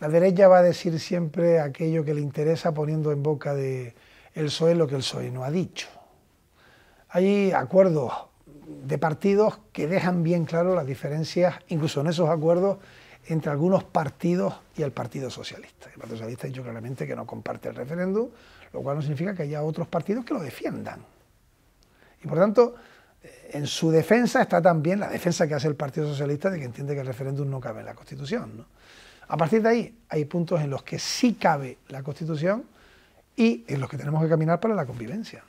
La derecha va a decir siempre aquello que le interesa poniendo en boca de el PSOE lo que el PSOE no ha dicho. Hay acuerdos de partidos que dejan bien claro las diferencias, incluso en esos acuerdos, entre algunos partidos y el Partido Socialista. El Partido Socialista ha dicho claramente que no comparte el referéndum, lo cual no significa que haya otros partidos que lo defiendan. Y por tanto, eh, en su defensa está también la defensa que hace el Partido Socialista de que entiende que el referéndum no cabe en la Constitución. A partir de ahí hay puntos en los que sí cabe la Constitución y en los que tenemos que caminar para la convivencia.